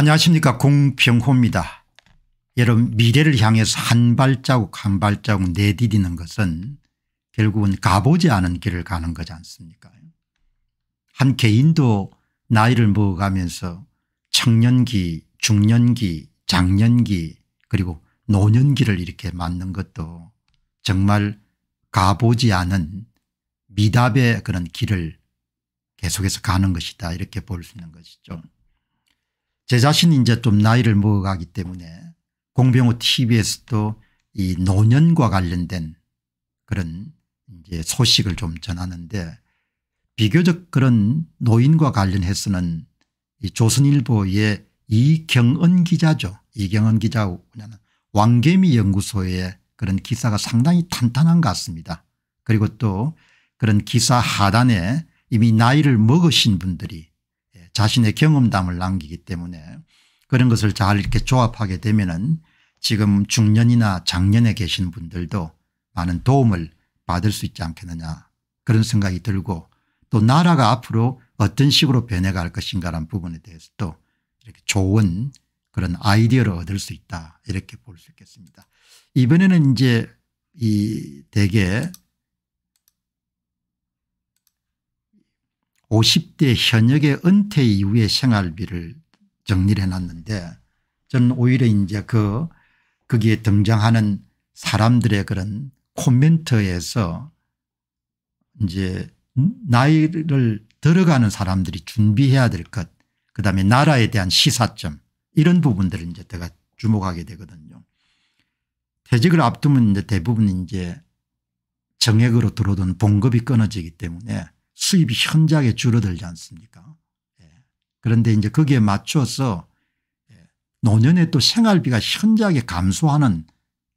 안녕하십니까 공병호입니다. 여러분 미래를 향해서 한 발자국 한 발자국 내디디는 것은 결국은 가보지 않은 길을 가는 거지 않습니까 한 개인도 나이를 먹어가면서 청년기 중년기 장년기 그리고 노년기를 이렇게 맞는 것도 정말 가보지 않은 미답의 그런 길을 계속해서 가는 것이다 이렇게 볼 수 있는 것이죠. 제 자신이 이제 좀 나이를 먹어가기 때문에 공병호 tv에서도 이 노년과 관련된 그런 이제 소식을 좀 전하는데 비교적 그런 노인과 관련해서는 이 조선일보의 이경은 기자죠. 이경은 기자고왕개미 연구소의 그런 기사가 상당히 탄탄한 것 같습니다. 그리고 또 그런 기사 하단에 이미 나이를 먹으신 분들이 자신의 경험담을 남기기 때문에 그런 것을 잘 이렇게 조합하게 되면은 지금 중년이나 장년에 계신 분들도 많은 도움을 받을 수 있지 않겠느냐 그런 생각이 들고 또 나라가 앞으로 어떤 식으로 변해갈 것인가라는 부분에 대해서도 이렇게 좋은 그런 아이디어를 얻을 수 있다 이렇게 볼 수 있겠습니다. 이번에는 이제 이 대개 50대 현역의 은퇴 이후의 생활비를 정리를 해놨는데 저는 오히려 이제 그 거기에 등장하는 사람들의 그런 코멘트에서 이제 나이를 들어가는 사람들이 준비해야 될 것 그다음에 나라에 대한 시사점 이런 부분들을 이제 제가 주목하게 되거든요. 퇴직을 앞두면 이제 대부분 이제 정액으로 들어오던 봉급이 끊어지기 때문에 수입이 현저하게 줄어들지 않습니까 예. 그런데 이제 거기에 맞춰서 예, 노년에 또 생활비가 현저하게 감소하는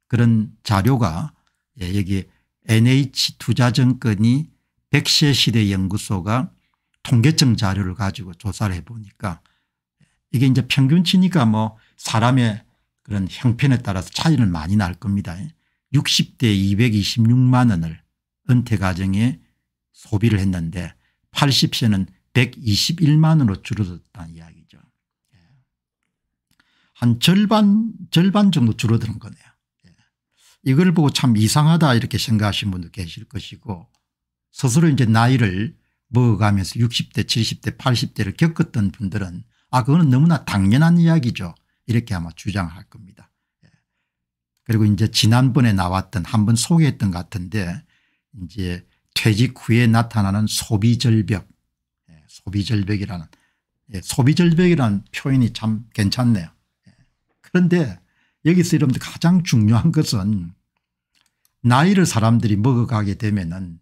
그런 자료가 예, 여기 NH투자증권이 1세 시대 연구소가 통계청 자료를 가지고 조사를 해보니까 이게 이제 평균치니까 뭐 사람의 그런 형편에 따라서 차이는 많이 날 겁니다. 60대 226만 원을 은퇴 가정에 소비를 했는데 80세는 121만 으로 줄어들었다는 이야기죠. 예. 한 절반 절반 정도 줄어드는 거네요. 예. 이걸 보고 참 이상하다 이렇게 생각하시 분도 계실 것이고 스스로 이제 나이를 먹어가면서 60대 70대 80대를 겪었던 분들은 아 그거는 너무나 당연한 이야기죠 이렇게 아마 주장할 겁니다. 예. 그리고 이제 지난번에 나왔던 한 번 소개했던 같은데 이제 퇴직 후에 나타나는 소비절벽 예, 소비절벽이라는 예, 소비절벽이라는 표현이 참 괜찮네요. 예, 그런데 여기서 여러분들 가장 중요한 것은 나이를 사람들이 먹어가게 되면은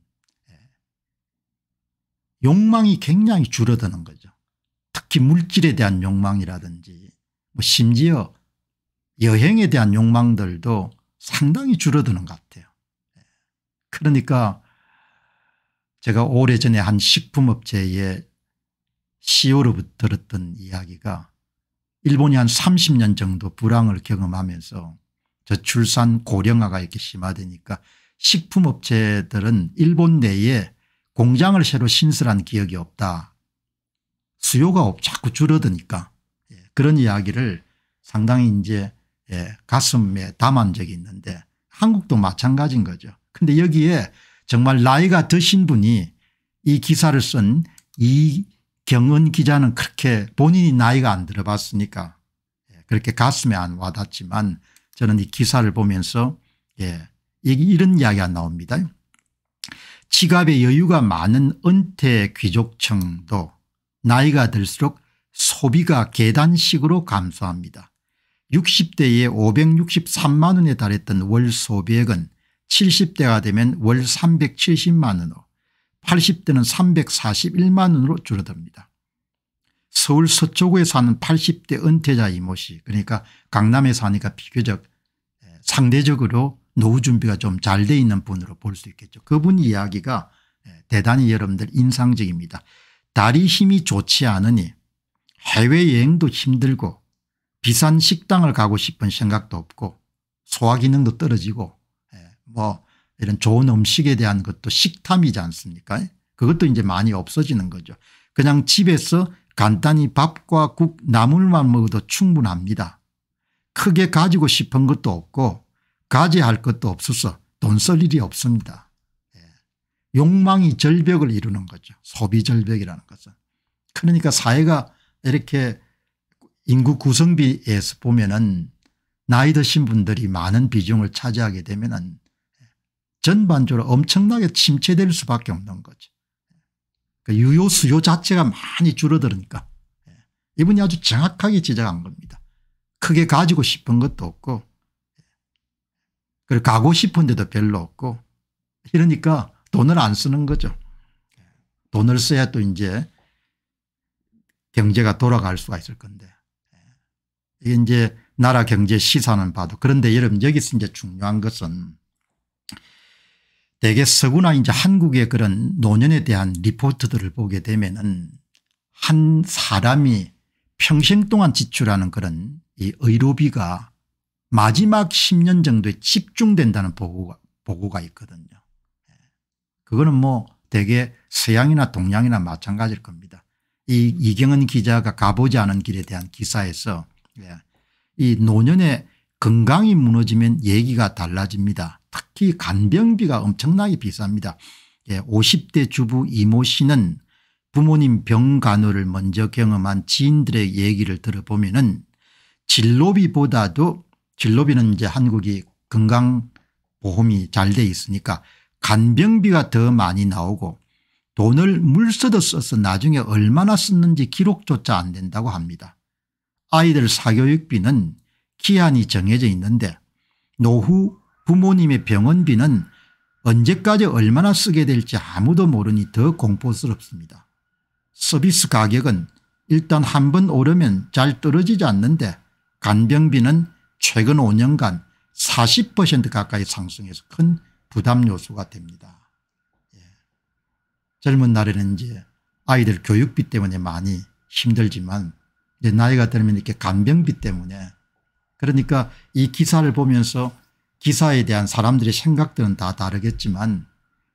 욕망이 굉장히 줄어드는 거죠. 특히 물질에 대한 욕망이라든지 뭐 심지어 여행에 대한 욕망들도 상당히 줄어드는 것 같아요. 그러니까 제가 오래전에 한 식품업체의 CEO로 들었던 이야기가 일본이 한 30년 정도 불황을 경험하면서 저출산 고령화가 이렇게 심화되니까 식품업체들은 일본 내에 공장을 새로 신설한 기억이 없다. 수요가 자꾸 줄어드니까 예, 그런 이야기를 상당히 이제 예, 가슴에 담은 적이 있는데 한국도 마찬가지인 거죠. 근데 여기에 정말 나이가 드신 분이 이 기사를 쓴 이경은 기자는 그렇게 본인이 나이가 안 들어봤으니까 예, 그렇게 가슴에 안 와닿지만 저는 이 기사를 보면서 예, 이런 이야기가 나옵니다. 지갑에 여유가 많은 은퇴 귀족층도 나이가 들수록 소비가 계단식으로 감소합니다. 60대에 563만 원에 달했던 월 소비액은 70대가 되면 월 370만 원으로 80대는 341만 원으로 줄어듭니다. 서울 서초구에 사는 80대 은퇴자 이모 씨 그러니까 강남에 사니까 비교적 상대적으로 노후 준비가 좀 잘 돼 있는 분으로 볼 수 있겠죠. 그분 이야기가 대단히 여러분들 인상적입니다. 다리 힘이 좋지 않으니 해외여행도 힘들고 비싼 식당을 가고 싶은 생각도 없고 소화기능도 떨어지고 뭐 이런 좋은 음식에 대한 것도 식탐이지 않습니까 그것도 이제 많이 없어지는 거죠. 그냥 집에서 간단히 밥과 국 나물만 먹어도 충분합니다. 크게 가지고 싶은 것도 없고 가지할 것도 없어서 돈 쓸 일이 없습니다. 예. 욕망이 절벽을 이루는 거죠. 소비 절벽이라는 것은. 그러니까 사회가 이렇게 인구 구성비에서 보면 은 나이 드신 분들이 많은 비중을 차지하게 되면 은 전반적으로 엄청나게 침체될 수밖에 없는 거죠. 그러니까 유효 수요 자체가 많이 줄어드니까 예. 이분이 아주 정확하게 지적한 겁니다. 크게 가지고 싶은 것도 없고 예. 그리고 가고 싶은데도 별로 없고 이러니까 돈을 안 쓰는 거죠. 예. 돈을 써야 또 이제 경제가 돌아갈 수가 있을 건데 이게 이제 나라 경제 시사는 봐도 그런데 여러분 여기서 이제 중요한 것은 대개 서구나 이제 한국의 그런 노년에 대한 리포트들을 보게 되면은 한 사람이 평생 동안 지출하는 그런 이 의료비가 마지막 10년 정도에 집중된다는 보고가, 보고가 있거든요. 예. 그거는 뭐 대개 서양이나 동양이나 마찬가지일 겁니다. 이 이경은 기자가 가보지 않은 길에 대한 기사에서 예, 이 노년의 건강이 무너지면 얘기가 달라집니다. 특히 간병비가 엄청나게 비쌉니다. 예, 50대 주부 이모 씨는 부모님 병 간호를 먼저 경험한 지인들의 얘기를 들어보면 은 진로비보다도 진로비는 이제 한국이 건강보험이 잘 돼 있으니까 간병비가 더 많이 나오고 돈을 물쓰듯 써서 나중에 얼마나 썼는지 기록조차 안 된다고 합니다. 아이들 사교육비는 기한이 정해져 있는데 노후 부모님의 병원비는 언제까지 얼마나 쓰게 될지 아무도 모르니 더 공포스럽습니다. 서비스 가격은 일단 한 번 오르면 잘 떨어지지 않는데 간병비는 최근 5년간 40% 가까이 상승해서 큰 부담 요소가 됩니다. 예. 젊은 날에는 이제 아이들 교육비 때문에 많이 힘들지만 이제 나이가 들면 이렇게 간병비 때문에 그러니까 이 기사를 보면서 기사에 대한 사람들의 생각들은 다 다르겠지만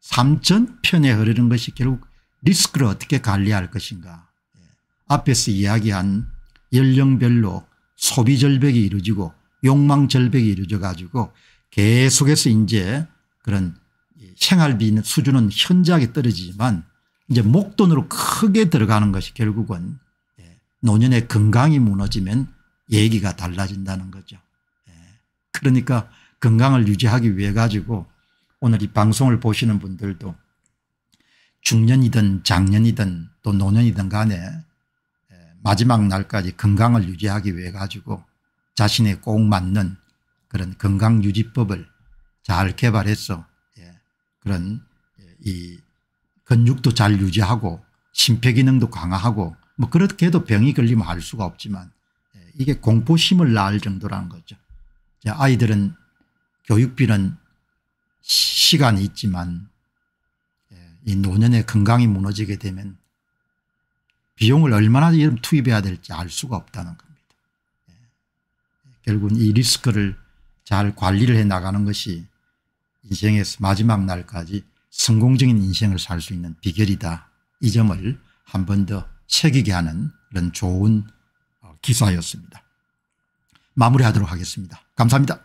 3천편에 흐르는 것이 결국 리스크를 어떻게 관리할 것인가 예. 앞에서 이야기한 연령별로 소비 절벽이 이루어지고 욕망 절벽이 이루어져 가지고 계속해서 이제 그런 생활비 수준은 현저하게 떨어지지만 이제 목돈으로 크게 들어가는 것이 결국은 예, 노년의 건강이 무너지면 얘기가 달라진다는 거죠. 예. 그러니까 건강을 유지하기 위해 가지고 오늘 이 방송을 보시는 분들도 중년이든 장년이든 또 노년이든 간에 예, 마지막 날까지 건강을 유지하기 위해 가지고 자신에 꼭 맞는 그런 건강 유지법을 잘 개발해서 예, 그런 예, 이 근육도 잘 유지하고 심폐기능도 강화하고 뭐 그렇게 도 병이 걸리면 알 수가 없지만 이게 공포심을 낳을 정도라는 거죠. 아이들은 교육비는 시간이 있지만 예, 이 노년의 건강이 무너지게 되면 비용을 얼마나 투입해야 될지 알 수가 없다는 겁니다. 예. 예, 결국은 이 리스크를 잘 관리를 해 나가는 것이 인생에서 마지막 날까지 성공적인 인생을 살 수 있는 비결이다. 이 점을 한 번 더 새기게 하는 그런 좋은 어, 기사였습니다. 마무리하도록 하겠습니다. 감사합니다.